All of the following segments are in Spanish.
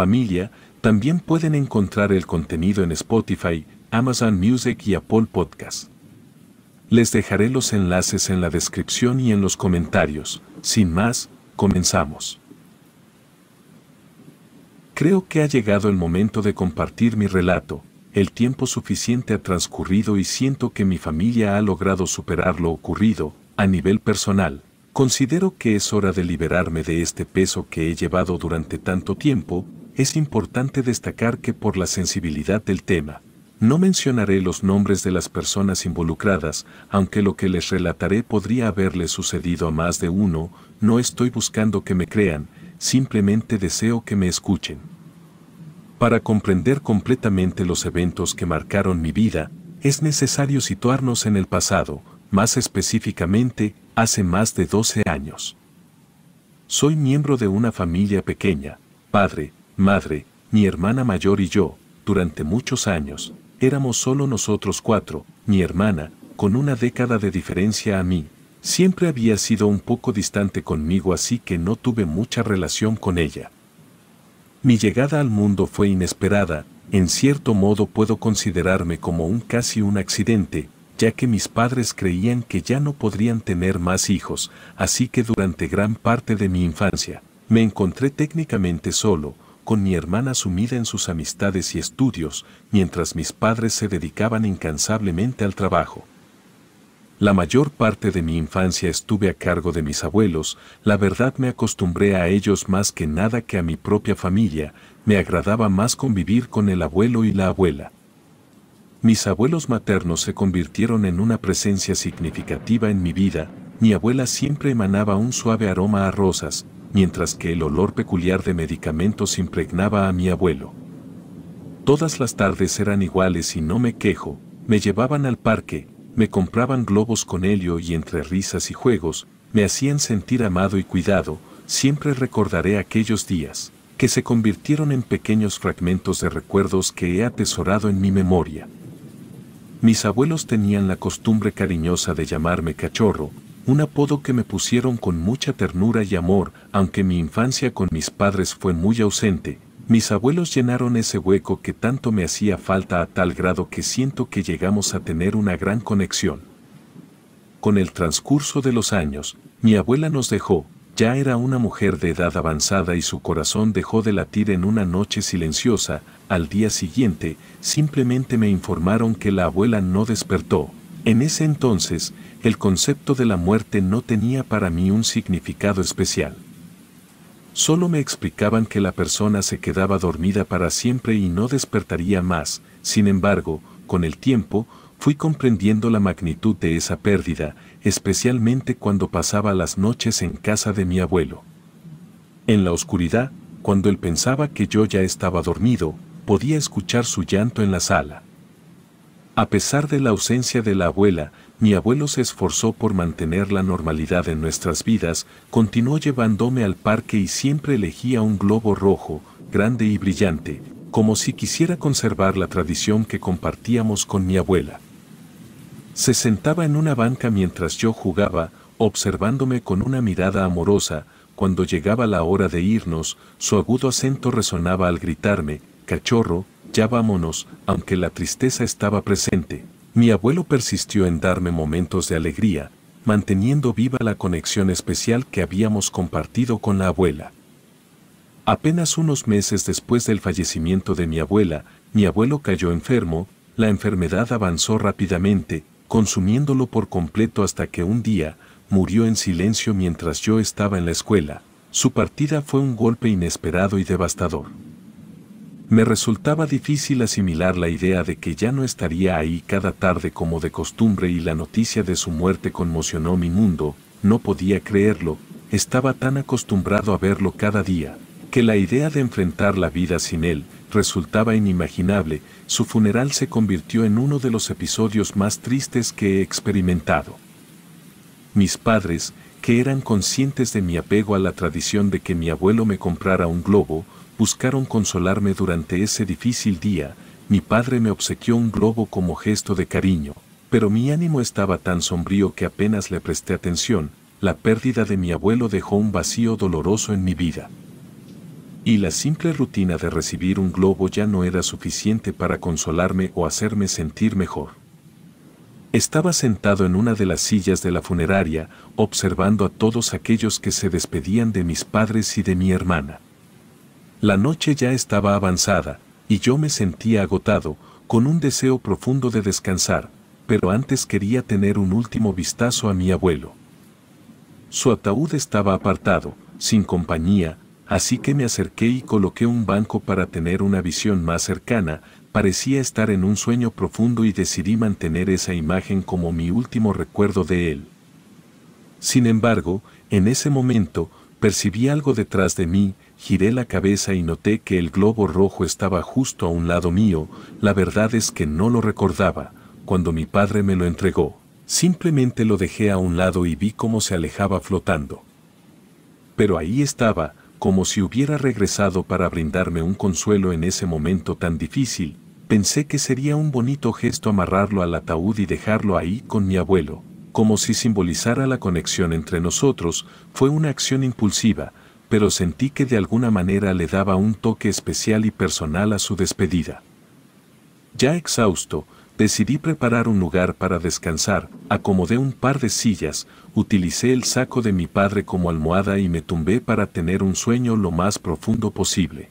familia también pueden encontrar el contenido en Spotify, Amazon Music y Apple Podcast. Les dejaré los enlaces en la descripción y en los comentarios. Sin más, comenzamos. Creo que ha llegado el momento de compartir mi relato. El tiempo suficiente ha transcurrido y siento que mi familia ha logrado superar lo ocurrido, a nivel personal. Considero que es hora de liberarme de este peso que he llevado durante tanto tiempo, es importante destacar que por la sensibilidad del tema, no mencionaré los nombres de las personas involucradas, aunque lo que les relataré podría haberle sucedido a más de uno, no estoy buscando que me crean, simplemente deseo que me escuchen. Para comprender completamente los eventos que marcaron mi vida, es necesario situarnos en el pasado, más específicamente, hace más de 12 años. Soy miembro de una familia pequeña, padre, madre, mi hermana mayor y yo, durante muchos años, éramos solo nosotros cuatro, mi hermana, con una década de diferencia a mí, siempre había sido un poco distante conmigo así que no tuve mucha relación con ella. Mi llegada al mundo fue inesperada, en cierto modo puedo considerarme como un casi un accidente, ya que mis padres creían que ya no podrían tener más hijos, así que durante gran parte de mi infancia, me encontré técnicamente solo, con mi hermana sumida en sus amistades y estudios, mientras mis padres se dedicaban incansablemente al trabajo. La mayor parte de mi infancia estuve a cargo de mis abuelos, la verdad me acostumbré a ellos más que nada que a mi propia familia, me agradaba más convivir con el abuelo y la abuela. Mis abuelos maternos se convirtieron en una presencia significativa en mi vida, mi abuela siempre emanaba un suave aroma a rosas, mientras que el olor peculiar de medicamentos impregnaba a mi abuelo. Todas las tardes eran iguales y no me quejo, me llevaban al parque, me compraban globos con helio y entre risas y juegos, me hacían sentir amado y cuidado, siempre recordaré aquellos días, que se convirtieron en pequeños fragmentos de recuerdos que he atesorado en mi memoria. Mis abuelos tenían la costumbre cariñosa de llamarme cachorro, un apodo que me pusieron con mucha ternura y amor, aunque mi infancia con mis padres fue muy ausente, mis abuelos llenaron ese hueco que tanto me hacía falta a tal grado que siento que llegamos a tener una gran conexión. Con el transcurso de los años, mi abuela nos dejó, ya era una mujer de edad avanzada y su corazón dejó de latir en una noche silenciosa, al día siguiente, simplemente me informaron que la abuela no despertó, en ese entonces, el concepto de la muerte no tenía para mí un significado especial. Solo me explicaban que la persona se quedaba dormida para siempre y no despertaría más, sin embargo, con el tiempo, fui comprendiendo la magnitud de esa pérdida, especialmente cuando pasaba las noches en casa de mi abuelo. En la oscuridad, cuando él pensaba que yo ya estaba dormido, podía escuchar su llanto en la sala. A pesar de la ausencia de la abuela, mi abuelo se esforzó por mantener la normalidad en nuestras vidas, continuó llevándome al parque y siempre elegía un globo rojo, grande y brillante, como si quisiera conservar la tradición que compartíamos con mi abuela. Se sentaba en una banca mientras yo jugaba, observándome con una mirada amorosa, cuando llegaba la hora de irnos, su agudo acento resonaba al gritarme, cachorro, ya vámonos, aunque la tristeza estaba presente. Mi abuelo persistió en darme momentos de alegría, manteniendo viva la conexión especial que habíamos compartido con la abuela. Apenas unos meses después del fallecimiento de mi abuela, mi abuelo cayó enfermo, la enfermedad avanzó rápidamente, consumiéndolo por completo hasta que un día murió en silencio mientras yo estaba en la escuela. Su partida fue un golpe inesperado y devastador. Me resultaba difícil asimilar la idea de que ya no estaría ahí cada tarde como de costumbre y la noticia de su muerte conmocionó mi mundo, no podía creerlo, estaba tan acostumbrado a verlo cada día, que la idea de enfrentar la vida sin él resultaba inimaginable, su funeral se convirtió en uno de los episodios más tristes que he experimentado. Mis padres, que eran conscientes de mi apego a la tradición de que mi abuelo me comprara un globo, buscaron consolarme durante ese difícil día, mi padre me obsequió un globo como gesto de cariño, pero mi ánimo estaba tan sombrío que apenas le presté atención, la pérdida de mi abuelo dejó un vacío doloroso en mi vida. Y la simple rutina de recibir un globo ya no era suficiente para consolarme o hacerme sentir mejor. Estaba sentado en una de las sillas de la funeraria, observando a todos aquellos que se despedían de mis padres y de mi hermana. La noche ya estaba avanzada, y yo me sentía agotado, con un deseo profundo de descansar, pero antes quería tener un último vistazo a mi abuelo. Su ataúd estaba apartado, sin compañía, así que me acerqué y coloqué un banco para tener una visión más cercana, parecía estar en un sueño profundo y decidí mantener esa imagen como mi último recuerdo de él. Sin embargo, en ese momento, percibí algo detrás de mí, giré la cabeza y noté que el globo rojo estaba justo a un lado mío, la verdad es que no lo recordaba, cuando mi padre me lo entregó, simplemente lo dejé a un lado y vi cómo se alejaba flotando. Pero ahí estaba, como si hubiera regresado para brindarme un consuelo en ese momento tan difícil, pensé que sería un bonito gesto amarrarlo al ataúd y dejarlo ahí con mi abuelo, como si simbolizara la conexión entre nosotros, fue una acción impulsiva, pero sentí que de alguna manera le daba un toque especial y personal a su despedida. Ya exhausto, Decidí preparar un lugar para descansar, acomodé un par de sillas, utilicé el saco de mi padre como almohada y me tumbé para tener un sueño lo más profundo posible.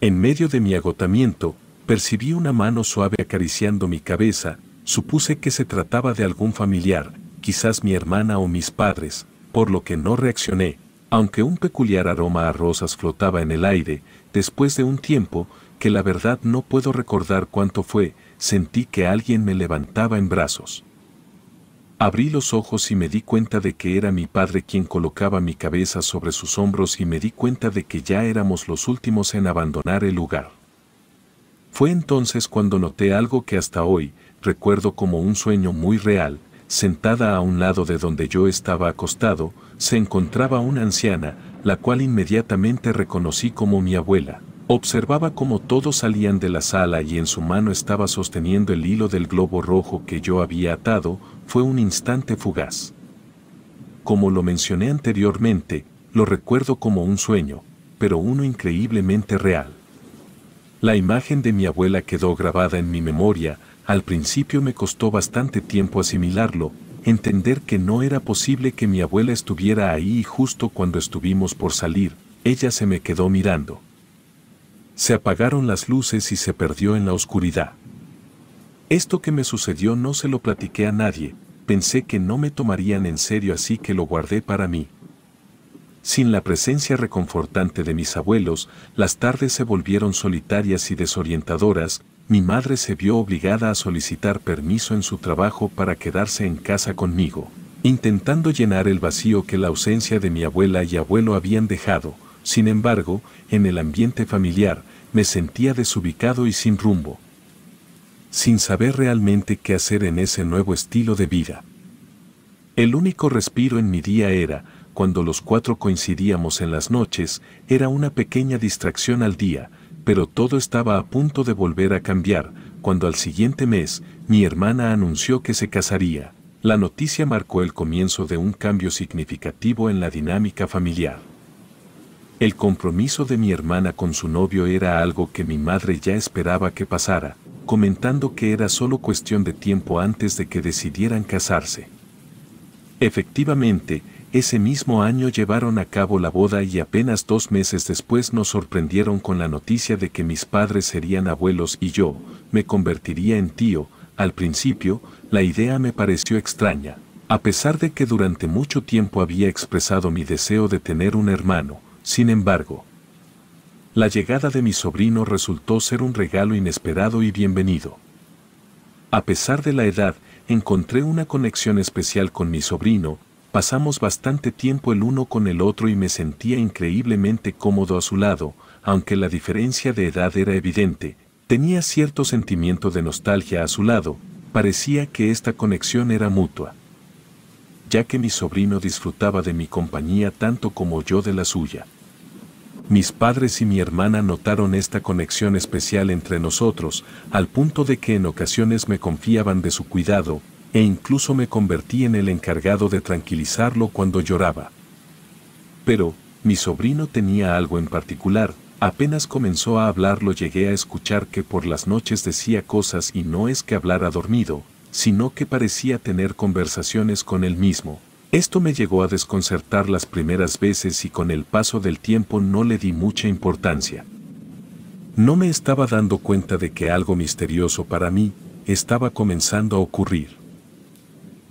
En medio de mi agotamiento, percibí una mano suave acariciando mi cabeza, supuse que se trataba de algún familiar, quizás mi hermana o mis padres, por lo que no reaccioné, aunque un peculiar aroma a rosas flotaba en el aire, después de un tiempo, que la verdad no puedo recordar cuánto fue, sentí que alguien me levantaba en brazos. Abrí los ojos y me di cuenta de que era mi padre quien colocaba mi cabeza sobre sus hombros y me di cuenta de que ya éramos los últimos en abandonar el lugar. Fue entonces cuando noté algo que hasta hoy recuerdo como un sueño muy real, sentada a un lado de donde yo estaba acostado, se encontraba una anciana, la cual inmediatamente reconocí como mi abuela. Observaba cómo todos salían de la sala y en su mano estaba sosteniendo el hilo del globo rojo que yo había atado, fue un instante fugaz. Como lo mencioné anteriormente, lo recuerdo como un sueño, pero uno increíblemente real. La imagen de mi abuela quedó grabada en mi memoria, al principio me costó bastante tiempo asimilarlo, entender que no era posible que mi abuela estuviera ahí y justo cuando estuvimos por salir, ella se me quedó mirando. Se apagaron las luces y se perdió en la oscuridad. Esto que me sucedió no se lo platiqué a nadie, pensé que no me tomarían en serio así que lo guardé para mí. Sin la presencia reconfortante de mis abuelos, las tardes se volvieron solitarias y desorientadoras, mi madre se vio obligada a solicitar permiso en su trabajo para quedarse en casa conmigo, intentando llenar el vacío que la ausencia de mi abuela y abuelo habían dejado, sin embargo, en el ambiente familiar me sentía desubicado y sin rumbo, sin saber realmente qué hacer en ese nuevo estilo de vida. El único respiro en mi día era, cuando los cuatro coincidíamos en las noches, era una pequeña distracción al día, pero todo estaba a punto de volver a cambiar, cuando al siguiente mes mi hermana anunció que se casaría. La noticia marcó el comienzo de un cambio significativo en la dinámica familiar. El compromiso de mi hermana con su novio era algo que mi madre ya esperaba que pasara, comentando que era solo cuestión de tiempo antes de que decidieran casarse. Efectivamente, ese mismo año llevaron a cabo la boda y apenas dos meses después nos sorprendieron con la noticia de que mis padres serían abuelos y yo me convertiría en tío. Al principio, la idea me pareció extraña, a pesar de que durante mucho tiempo había expresado mi deseo de tener un hermano, sin embargo, la llegada de mi sobrino resultó ser un regalo inesperado y bienvenido. A pesar de la edad, encontré una conexión especial con mi sobrino, pasamos bastante tiempo el uno con el otro y me sentía increíblemente cómodo a su lado, aunque la diferencia de edad era evidente, tenía cierto sentimiento de nostalgia a su lado, parecía que esta conexión era mutua ya que mi sobrino disfrutaba de mi compañía tanto como yo de la suya. Mis padres y mi hermana notaron esta conexión especial entre nosotros, al punto de que en ocasiones me confiaban de su cuidado, e incluso me convertí en el encargado de tranquilizarlo cuando lloraba. Pero, mi sobrino tenía algo en particular, apenas comenzó a hablarlo llegué a escuchar que por las noches decía cosas y no es que hablara dormido, sino que parecía tener conversaciones con él mismo. Esto me llegó a desconcertar las primeras veces y con el paso del tiempo no le di mucha importancia. No me estaba dando cuenta de que algo misterioso para mí estaba comenzando a ocurrir.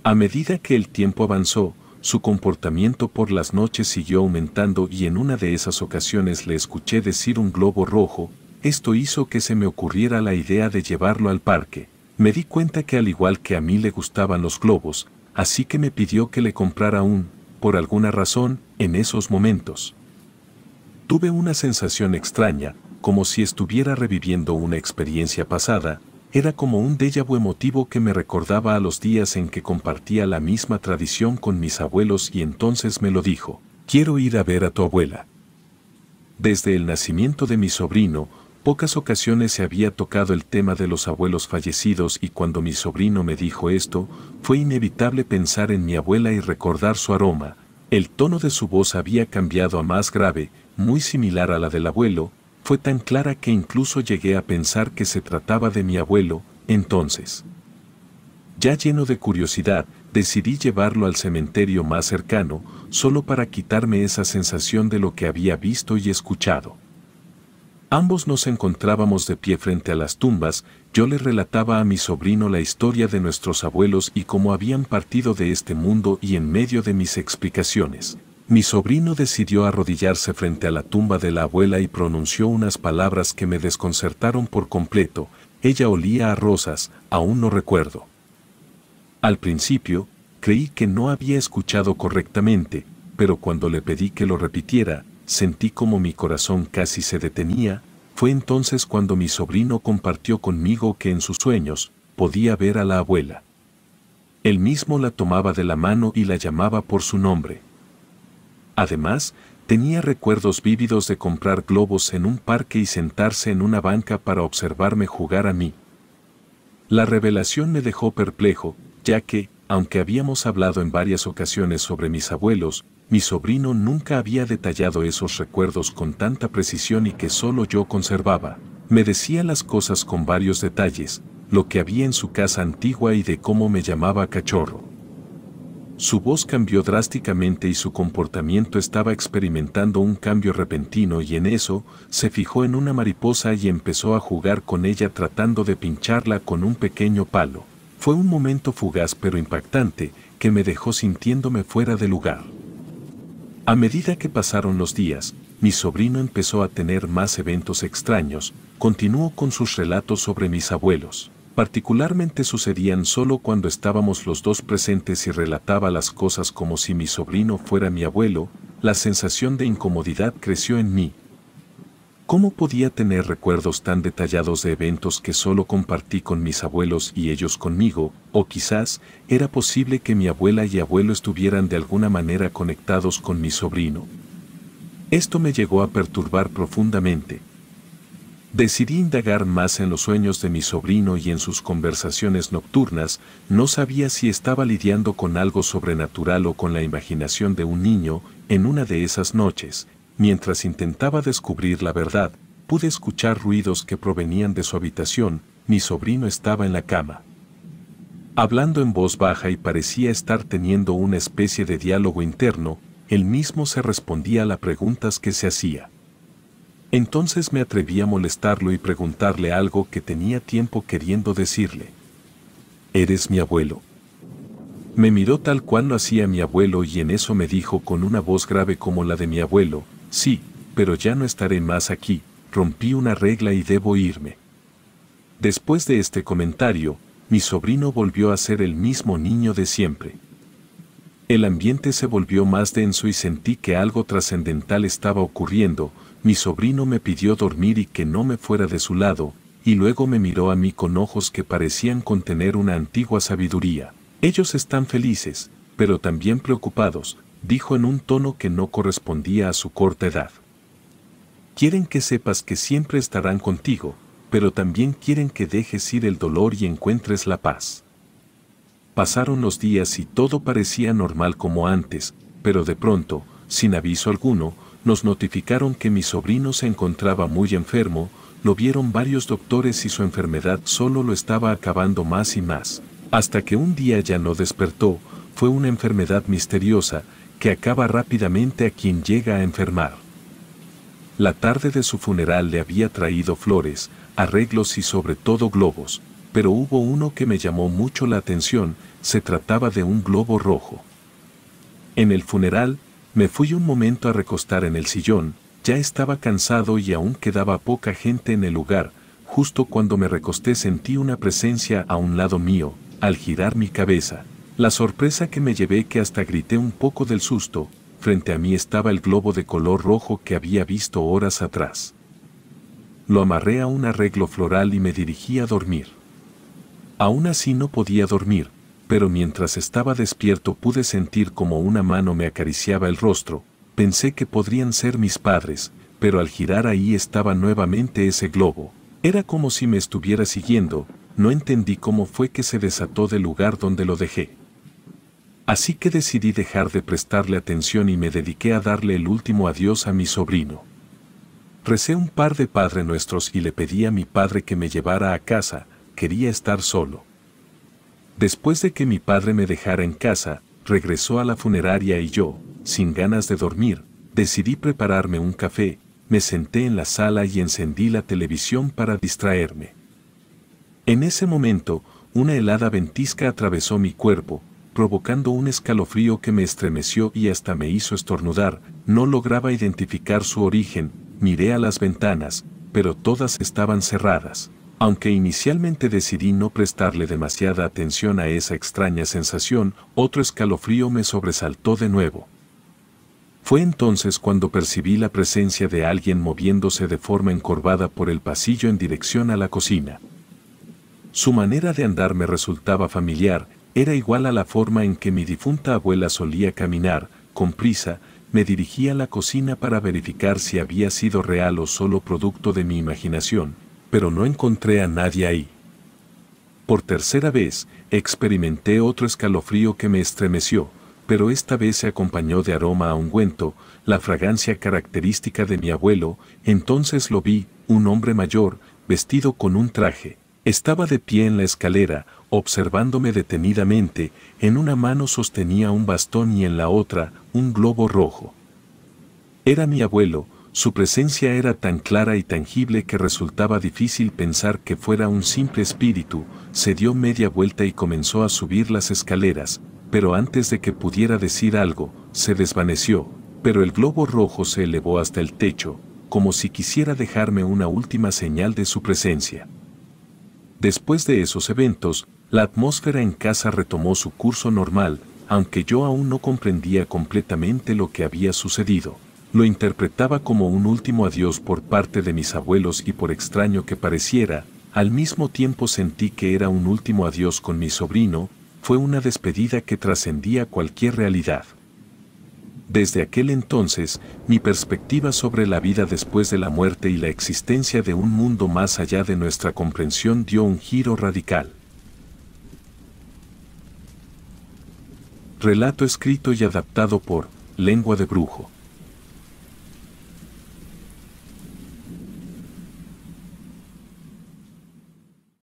A medida que el tiempo avanzó, su comportamiento por las noches siguió aumentando y en una de esas ocasiones le escuché decir un globo rojo, esto hizo que se me ocurriera la idea de llevarlo al parque. Me di cuenta que al igual que a mí le gustaban los globos, así que me pidió que le comprara un, por alguna razón, en esos momentos. Tuve una sensación extraña, como si estuviera reviviendo una experiencia pasada, era como un déjà vu emotivo que me recordaba a los días en que compartía la misma tradición con mis abuelos y entonces me lo dijo, quiero ir a ver a tu abuela. Desde el nacimiento de mi sobrino, pocas ocasiones se había tocado el tema de los abuelos fallecidos y cuando mi sobrino me dijo esto, fue inevitable pensar en mi abuela y recordar su aroma. El tono de su voz había cambiado a más grave, muy similar a la del abuelo, fue tan clara que incluso llegué a pensar que se trataba de mi abuelo, entonces. Ya lleno de curiosidad, decidí llevarlo al cementerio más cercano, solo para quitarme esa sensación de lo que había visto y escuchado. Ambos nos encontrábamos de pie frente a las tumbas, yo le relataba a mi sobrino la historia de nuestros abuelos y cómo habían partido de este mundo y en medio de mis explicaciones. Mi sobrino decidió arrodillarse frente a la tumba de la abuela y pronunció unas palabras que me desconcertaron por completo. Ella olía a rosas, aún no recuerdo. Al principio, creí que no había escuchado correctamente, pero cuando le pedí que lo repitiera, sentí como mi corazón casi se detenía, fue entonces cuando mi sobrino compartió conmigo que en sus sueños podía ver a la abuela. Él mismo la tomaba de la mano y la llamaba por su nombre. Además, tenía recuerdos vívidos de comprar globos en un parque y sentarse en una banca para observarme jugar a mí. La revelación me dejó perplejo, ya que, aunque habíamos hablado en varias ocasiones sobre mis abuelos, mi sobrino nunca había detallado esos recuerdos con tanta precisión y que solo yo conservaba. Me decía las cosas con varios detalles, lo que había en su casa antigua y de cómo me llamaba cachorro. Su voz cambió drásticamente y su comportamiento estaba experimentando un cambio repentino y en eso se fijó en una mariposa y empezó a jugar con ella tratando de pincharla con un pequeño palo. Fue un momento fugaz pero impactante que me dejó sintiéndome fuera de lugar. A medida que pasaron los días, mi sobrino empezó a tener más eventos extraños, continuó con sus relatos sobre mis abuelos. Particularmente sucedían solo cuando estábamos los dos presentes y relataba las cosas como si mi sobrino fuera mi abuelo, la sensación de incomodidad creció en mí, ¿Cómo podía tener recuerdos tan detallados de eventos que solo compartí con mis abuelos y ellos conmigo? O quizás era posible que mi abuela y abuelo estuvieran de alguna manera conectados con mi sobrino. Esto me llegó a perturbar profundamente. Decidí indagar más en los sueños de mi sobrino y en sus conversaciones nocturnas, no sabía si estaba lidiando con algo sobrenatural o con la imaginación de un niño en una de esas noches, Mientras intentaba descubrir la verdad, pude escuchar ruidos que provenían de su habitación, mi sobrino estaba en la cama. Hablando en voz baja y parecía estar teniendo una especie de diálogo interno, él mismo se respondía a las preguntas que se hacía. Entonces me atreví a molestarlo y preguntarle algo que tenía tiempo queriendo decirle. Eres mi abuelo. Me miró tal cual lo hacía mi abuelo y en eso me dijo con una voz grave como la de mi abuelo, Sí, pero ya no estaré más aquí, rompí una regla y debo irme. Después de este comentario, mi sobrino volvió a ser el mismo niño de siempre. El ambiente se volvió más denso y sentí que algo trascendental estaba ocurriendo, mi sobrino me pidió dormir y que no me fuera de su lado, y luego me miró a mí con ojos que parecían contener una antigua sabiduría. Ellos están felices, pero también preocupados, dijo en un tono que no correspondía a su corta edad. Quieren que sepas que siempre estarán contigo, pero también quieren que dejes ir el dolor y encuentres la paz. Pasaron los días y todo parecía normal como antes, pero de pronto, sin aviso alguno, nos notificaron que mi sobrino se encontraba muy enfermo, lo vieron varios doctores y su enfermedad solo lo estaba acabando más y más, hasta que un día ya no despertó, fue una enfermedad misteriosa, que acaba rápidamente a quien llega a enfermar. La tarde de su funeral le había traído flores, arreglos y sobre todo globos, pero hubo uno que me llamó mucho la atención, se trataba de un globo rojo. En el funeral, me fui un momento a recostar en el sillón, ya estaba cansado y aún quedaba poca gente en el lugar, justo cuando me recosté sentí una presencia a un lado mío, al girar mi cabeza, la sorpresa que me llevé que hasta grité un poco del susto, frente a mí estaba el globo de color rojo que había visto horas atrás. Lo amarré a un arreglo floral y me dirigí a dormir. Aún así no podía dormir, pero mientras estaba despierto pude sentir como una mano me acariciaba el rostro, pensé que podrían ser mis padres, pero al girar ahí estaba nuevamente ese globo. Era como si me estuviera siguiendo, no entendí cómo fue que se desató del lugar donde lo dejé. Así que decidí dejar de prestarle atención y me dediqué a darle el último adiós a mi sobrino. Recé un par de Padre Nuestros y le pedí a mi padre que me llevara a casa, quería estar solo. Después de que mi padre me dejara en casa, regresó a la funeraria y yo, sin ganas de dormir, decidí prepararme un café, me senté en la sala y encendí la televisión para distraerme. En ese momento, una helada ventisca atravesó mi cuerpo, provocando un escalofrío que me estremeció y hasta me hizo estornudar, no lograba identificar su origen, miré a las ventanas, pero todas estaban cerradas. Aunque inicialmente decidí no prestarle demasiada atención a esa extraña sensación, otro escalofrío me sobresaltó de nuevo. Fue entonces cuando percibí la presencia de alguien moviéndose de forma encorvada por el pasillo en dirección a la cocina. Su manera de andar me resultaba familiar, era igual a la forma en que mi difunta abuela solía caminar, con prisa, me dirigí a la cocina para verificar si había sido real o solo producto de mi imaginación, pero no encontré a nadie ahí. Por tercera vez, experimenté otro escalofrío que me estremeció, pero esta vez se acompañó de aroma a ungüento, la fragancia característica de mi abuelo, entonces lo vi, un hombre mayor, vestido con un traje. Estaba de pie en la escalera, observándome detenidamente, en una mano sostenía un bastón y en la otra un globo rojo. Era mi abuelo, su presencia era tan clara y tangible que resultaba difícil pensar que fuera un simple espíritu, se dio media vuelta y comenzó a subir las escaleras, pero antes de que pudiera decir algo, se desvaneció, pero el globo rojo se elevó hasta el techo, como si quisiera dejarme una última señal de su presencia. Después de esos eventos, la atmósfera en casa retomó su curso normal, aunque yo aún no comprendía completamente lo que había sucedido. Lo interpretaba como un último adiós por parte de mis abuelos y por extraño que pareciera, al mismo tiempo sentí que era un último adiós con mi sobrino, fue una despedida que trascendía cualquier realidad. Desde aquel entonces, mi perspectiva sobre la vida después de la muerte y la existencia de un mundo más allá de nuestra comprensión dio un giro radical. Relato escrito y adaptado por Lengua de Brujo.